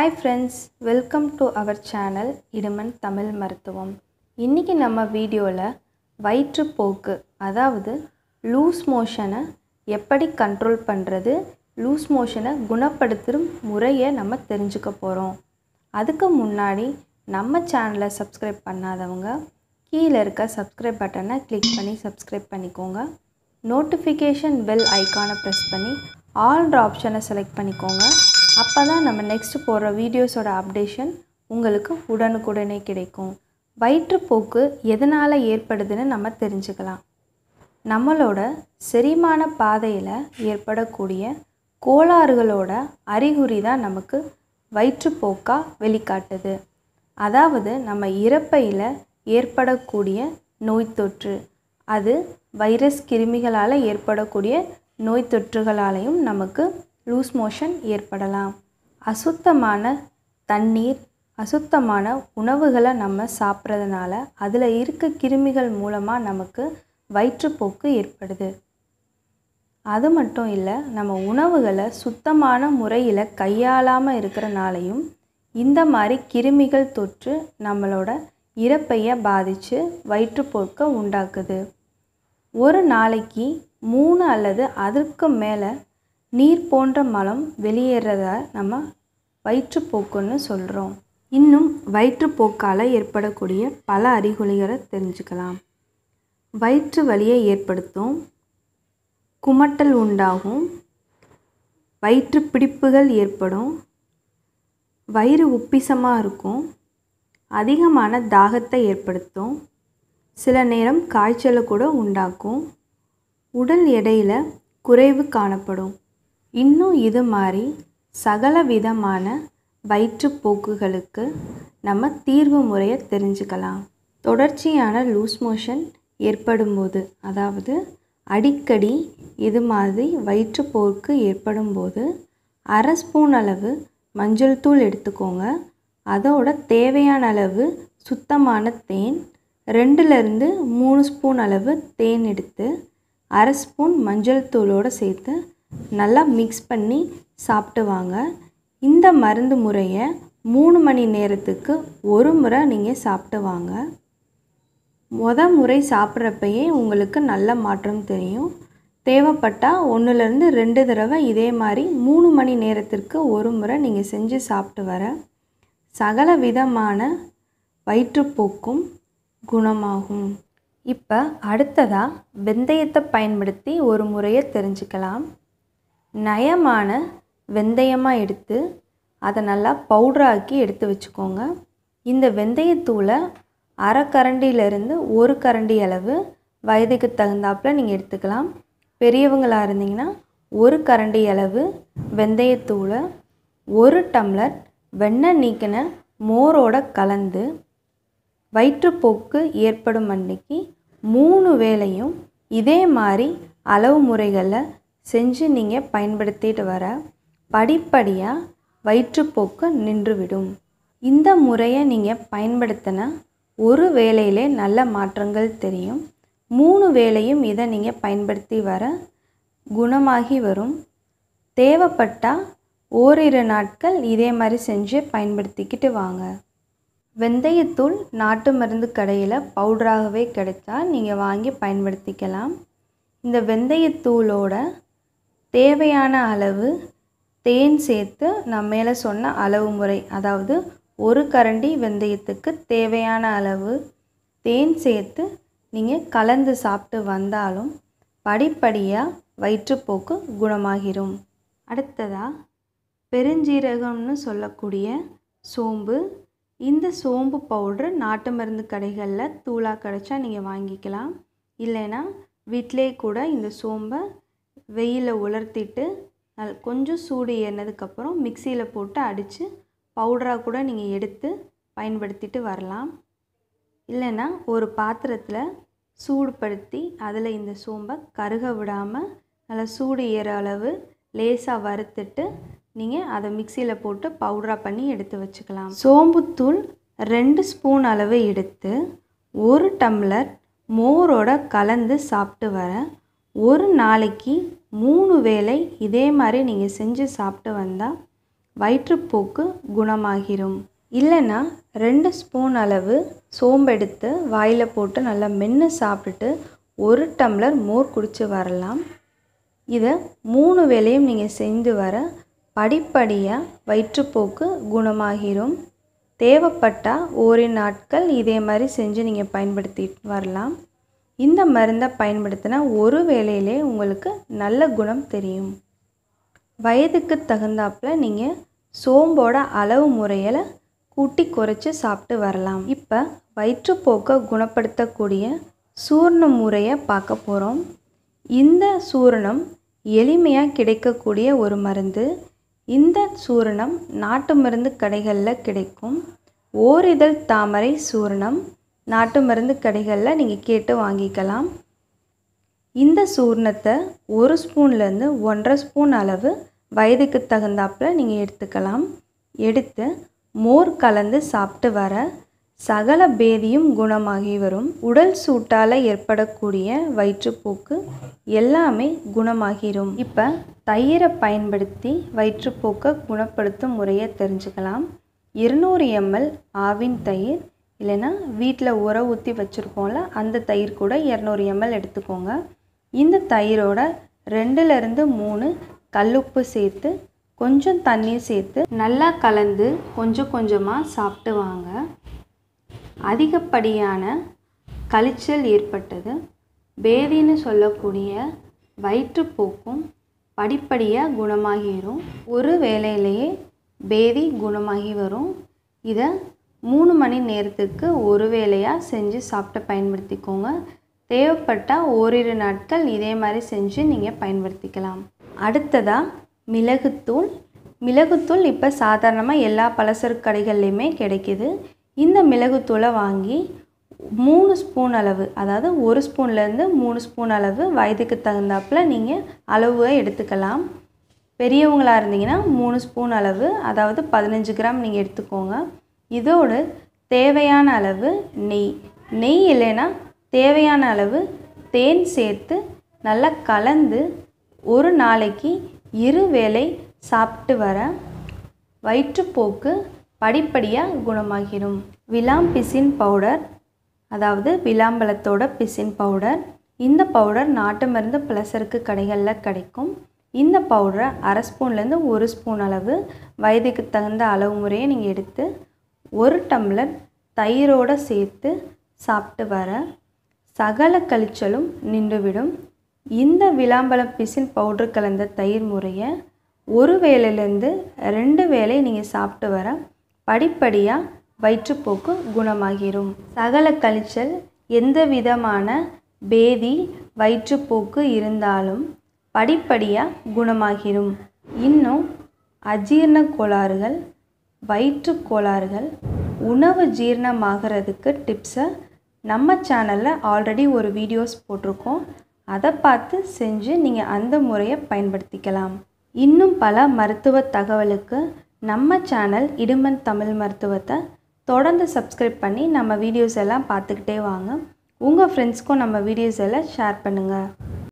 hi friends welcome to our channel இடுமன் தமிழ் மருத்துவம் இன்றைக்கி நம்ம வீடியோவில் வயிற்றுப்போக்கு அதாவது லூஸ் மோஷனை எப்படி கண்ட்ரோல் பண்ணுறது லூஸ் மோஷனை குணப்படுத்தும் முறையை நம்ம தெரிஞ்சுக்க போகிறோம் அதுக்கு முன்னாடி நம்ம சேனலை சப்ஸ்கிரைப் பண்ணாதவங்க கீழே இருக்க சப்ஸ்கிரைப் பட்டனை கிளிக் பண்ணி சப்ஸ்கிரைப் பண்ணிக்கோங்க நோட்டிஃபிகேஷன் பெல் ஐக்கானை ப்ரெஸ் பண்ணி ஆல்ட்ரு ஆப்ஷனை செலக்ட் பண்ணிக்கோங்க அப்போ தான் நம்ம நெக்ஸ்ட்டு போடுற வீடியோஸோட அப்டேஷன் உங்களுக்கு உடனுக்குடனே கிடைக்கும் வயிற்றுப்போக்கு எதனால் ஏற்படுதுன்னு நம்ம தெரிஞ்சுக்கலாம் நம்மளோட செரிமான பாதையில் ஏற்படக்கூடிய கோளாறுகளோட அறிகுறி தான் நமக்கு வயிற்றுப்போக்காக வெளிக்காட்டுது அதாவது நம்ம இறப்பையில் ஏற்படக்கூடிய நோய் தொற்று அது வைரஸ் கிருமிகளால் ஏற்படக்கூடிய நோய் தொற்றுகளாலையும் நமக்கு லூஸ் மோஷன் ஏற்படலாம் அசுத்தமான தண்ணீர் அசுத்தமான உணவுகளை நம்ம சாப்பிட்றதுனால அதில் இருக்க கிருமிகள் மூலமாக நமக்கு வயிற்றுப்போக்கு ஏற்படுது அது மட்டும் இல்லை நம்ம உணவுகளை சுத்தமான முறையில் கையாளாமல் இருக்கிறனாலையும் இந்த மாதிரி கிருமிகள் தொற்று நம்மளோட இறப்பையை பாதித்து வயிற்றுப்போக்கை உண்டாக்குது ஒரு நாளைக்கு மூணு அல்லது அதற்கு மேலே நீர் போன்ற மலம் வெளியேறத நம்ம வயிற்றுப்போக்குன்னு சொல்கிறோம் இன்னும் வயிற்றுப்போக்கால் ஏற்படக்கூடிய பல அறிகுறிகளை தெரிஞ்சுக்கலாம் வயிற்று வலியை ஏற்படுத்தும் குமட்டல் உண்டாகும் வயிற்று பிடிப்புகள் ஏற்படும் வயிறு உப்பிசமாக இருக்கும் அதிகமான தாகத்தை ஏற்படுத்தும் சில நேரம் காய்ச்சலை கூட உண்டாக்கும் உடல் எடையில் குறைவு காணப்படும் இன்னும் இது மாதிரி சகல விதமான வயிற்றுப்போக்குகளுக்கு நம்ம தீர்வு முறையை தெரிஞ்சுக்கலாம் தொடர்ச்சியான லூஸ் மோஷன் ஏற்படும்போது அதாவது அடிக்கடி இது மாதிரி வயிற்றுப்போக்கு ஏற்படும்போது அரை ஸ்பூன் அளவு மஞ்சள் தூள் எடுத்துக்கோங்க அதோட தேவையான அளவு சுத்தமான தேன் ரெண்டுலேருந்து மூணு ஸ்பூன் அளவு தேன் எடுத்து அரை ஸ்பூன் மஞ்சள் தூளோடு சேர்த்து நல்லா மிக்ஸ் பண்ணி சாப்பிட்டு வாங்க இந்த மருந்து முறையை மூணு மணி நேரத்துக்கு ஒரு முறை நீங்கள் சாப்பிட்டு வாங்க முத முறை சாப்பிட்றப்பயே உங்களுக்கு நல்ல மாற்றம் தெரியும் தேவைப்பட்டால் ஒன்றுலேருந்து ரெண்டு தடவை இதே மாதிரி மூணு மணி நேரத்திற்கு ஒரு முறை நீங்கள் செஞ்சு சாப்பிட்டு வர சகல விதமான வயிற்றுப்போக்கும் குணமாகும் இப்போ அடுத்ததாக வெந்தயத்தை பயன்படுத்தி ஒரு முறையை தெரிஞ்சுக்கலாம் நயமான வெந்தயமாக எடுத்து அதை நல்லா பவுட்ராக்கி எடுத்து வச்சுக்கோங்க இந்த வெந்தயத்தூளை அரை கரண்டியிலேருந்து ஒரு கரண்டி அளவு வயதுக்கு தகுந்தாப்பில் நீங்கள் எடுத்துக்கலாம் பெரியவங்களாக இருந்தீங்கன்னா ஒரு கரண்டி அளவு வெந்தயத்தூளை ஒரு டம்ளர் வெண்ணெய் நீக்கின மோரோட கலந்து வயிற்றுப்போக்கு ஏற்படும் அன்னைக்கு மூணு வேளையும் இதே மாதிரி அளவு முறைகளில் செஞ்சு நீங்கள் பயன்படுத்திட்டு வர படிப்படியாக வயிற்றுப்போக்கு நின்றுவிடும் இந்த முறையை நீங்கள் பயன்படுத்தின ஒரு வேலையிலே நல்ல மாற்றங்கள் தெரியும் மூணு வேலையும் இதை நீங்கள் பயன்படுத்தி வர குணமாகி வரும் தேவைப்பட்டால் ஓரிரு நாட்கள் இதே மாதிரி செஞ்சு பயன்படுத்திக்கிட்டு வாங்க வெந்தயத்தூள் நாட்டு மருந்து கடையில் பவுடராகவே கிடைச்சா நீங்கள் வாங்கி பயன்படுத்திக்கலாம் இந்த வெந்தயத்தூளோட தேவையான அளவு தேன் சேர்த்து நம்ம மேலே சொன்ன அளவு முறை அதாவது ஒரு கரண்டி வெந்தயத்துக்கு தேவையான அளவு தேன் சேர்த்து நீங்கள் கலந்து சாப்பிட்டு வந்தாலும் படிப்படியாக வயிற்றுப்போக்கு குணமாகிரும் அடுத்ததாக பெருஞ்சீரகம்னு சொல்லக்கூடிய சோம்பு இந்த சோம்பு பவுட்ரு நாட்டு மருந்து கடைகளில் தூளாக கிடச்சா நீங்கள் வாங்கிக்கலாம் இல்லைன்னா வீட்டிலே கூட இந்த சோம்பை வெயிலில் உலர்த்திட்டு நல் கொஞ்சம் சூடு ஏறினதுக்கப்புறம் மிக்சியில் போட்டு அடித்து பவுடராக கூட நீங்கள் எடுத்து பயன்படுத்திட்டு வரலாம் இல்லைன்னா ஒரு பாத்திரத்தில் சூடுபடுத்தி அதில் இந்த சோம்பை கருக விடாமல் நல்லா சூடு ஏற அளவு லேசாக வறுத்துட்டு நீங்கள் அதை மிக்சியில் போட்டு பவுடராக பண்ணி எடுத்து வச்சுக்கலாம் சோம்புத்தூள் ரெண்டு ஸ்பூன் அளவு எடுத்து ஒரு டம்ளர் மோரோட கலந்து சாப்பிட்டு வர ஒரு நாளைக்கு மூணு வேளை இதே மாதிரி நீங்கள் செஞ்சு சாப்பிட்டு வந்தால் வயிற்றுப்போக்கு குணமாகிடும் இல்லைன்னா ரெண்டு ஸ்பூன் அளவு சோம்பெடுத்து வாயில் போட்டு நல்லா மென்று சாப்பிட்டுட்டு ஒரு டம்ளர் மோர் குடித்து வரலாம் இதை மூணு வேலையும் நீங்கள் செஞ்சு வர படிப்படியாக வயிற்றுப்போக்கு குணமாகிடும் தேவைப்பட்டால் ஓரி நாட்கள் இதே மாதிரி செஞ்சு நீங்கள் பயன்படுத்திட்டு வரலாம் இந்த மருந்தை பயன்படுத்தினா ஒரு வேளையிலே உங்களுக்கு நல்ல குணம் தெரியும் வயதுக்கு தகுந்தாப்பில் நீங்கள் சோம்போட அளவு முறையில் கூட்டி குறைச்சி சாப்பிட்டு வரலாம் இப்போ வயிற்றுப்போக்கை குணப்படுத்தக்கூடிய சூர்ண முறையை பார்க்க போகிறோம் இந்த சூரணம் எளிமையாக கிடைக்கக்கூடிய ஒரு மருந்து இந்த சூரணம் நாட்டு மருந்து கடைகளில் கிடைக்கும் ஓரிதழ் தாமரை சூரணம் நாட்டு மருந்து கடைகளில் நீங்கள் கேட்டு வாங்கிக்கலாம் இந்த சூர்ணத்தை ஒரு ஸ்பூன்லேருந்து ஒன்றரை ஸ்பூன் அளவு வயதுக்கு தகுந்தாப்பில் நீங்கள் எடுத்துக்கலாம் எடுத்து மோர் கலந்து சாப்பிட்டு வர சகல பேதியும் குணமாகி வரும் உடல் சூட்டால் ஏற்படக்கூடிய வயிற்றுப்போக்கு எல்லாமே குணமாகிரும் இப்போ தயிரை பயன்படுத்தி வயிற்றுப்போக்கை குணப்படுத்தும் முறையை தெரிஞ்சுக்கலாம் இருநூறு எம்எல் ஆவின் தயிர் இல்லைன்னா வீட்டில் உரம் ஊற்றி வச்சுருப்போம்ல அந்த தயிர் கூட இரநூறு எம்எல் எடுத்துக்கோங்க இந்த தயிரோட ரெண்டுலேருந்து மூணு கல்லுப்பு சேர்த்து கொஞ்சம் தண்ணி சேர்த்து நல்லா கலந்து கொஞ்சம் கொஞ்சமாக சாப்பிட்டு வாங்க அதிகப்படியான கழிச்சல் ஏற்பட்டது பேதின்னு சொல்லக்கூடிய வயிற்றுப்போக்கும் படிப்படியாக குணமாகிடும் ஒரு வேலையிலேயே பேதி குணமாகி வரும் இதை மூணு மணி நேரத்துக்கு ஒரு வேளையாக செஞ்சு சாப்பிட்டு பயன்படுத்திக்கோங்க தேவைப்பட்டால் ஓரிரு நாட்கள் இதே மாதிரி செஞ்சு நீங்கள் பயன்படுத்திக்கலாம் அடுத்ததாக மிளகுத்தூள் மிளகுத்தூள் இப்போ சாதாரணமாக எல்லா பலசரக்கு கடைகள்லையுமே கிடைக்கிது இந்த மிளகுத்தூளை வாங்கி மூணு ஸ்பூன் அளவு அதாவது ஒரு ஸ்பூன்லேருந்து மூணு ஸ்பூன் அளவு வயதுக்கு தகுந்தாப்பில் நீங்கள் அளவை எடுத்துக்கலாம் பெரியவங்களாக இருந்தீங்கன்னா மூணு ஸ்பூன் அளவு அதாவது பதினஞ்சு கிராம் நீங்கள் எடுத்துக்கோங்க இதோடு தேவையான அளவு நெய் நெய் இல்லைன்னா தேவையான அளவு தேன் சேர்த்து நல்லா கலந்து ஒரு நாளைக்கு இரு வேளை சாப்பிட்டு வர வயிற்றுப்போக்கு படிப்படியாக குணமாகிடும் விலாம் பிசின் பவுடர் அதாவது விளாம்பழத்தோட பிசின் பவுடர் இந்த பவுடர் நாட்டு மருந்து பிளசருக்கு கடைகளில் கிடைக்கும் இந்த பவுடரை அரை ஸ்பூன்லேருந்து ஒரு ஸ்பூன் அளவு வயதுக்கு தகுந்த அளவு முறையை நீங்கள் எடுத்து ஒரு டம்ளர் தயிரோடு சேர்த்து சாப்பிட்டு வர சகல கழிச்சலும் நின்றுவிடும் இந்த விளாம்பழம் பிசின் பவுட்ரு கலந்த தயிர் முறையை ஒரு வேலையிலேருந்து ரெண்டு வேலை நீங்கள் சாப்பிட்டு வர படிப்படியாக வயிற்றுப்போக்கு குணமாகிடும் சகல கழிச்சல் எந்த விதமான பேதி வயிற்றுப்போக்கு இருந்தாலும் படிப்படியாக குணமாகிடும் இன்னும் அஜீர்ண கோளாறுகள் வயிற்று கோளாறுகள் உணவு ஜீரணமாகிறதுக்கு டிப்ஸை நம்ம சேனலில் ஆல்ரெடி ஒரு வீடியோஸ் போட்டிருக்கோம் அதை பார்த்து செஞ்சு நீங்கள் அந்த முறையை பயன்படுத்திக்கலாம் இன்னும் பல மருத்துவ தகவலுக்கு நம்ம சேனல் இடுமன் தமிழ் மருத்துவத்தை தொடர்ந்து சப்ஸ்கிரைப் பண்ணி நம்ம வீடியோஸ் எல்லாம் பார்த்துக்கிட்டே வாங்க உங்கள் ஃப்ரெண்ட்ஸ்க்கும் நம்ம வீடியோஸ் எல்லாம் ஷேர் பண்ணுங்கள்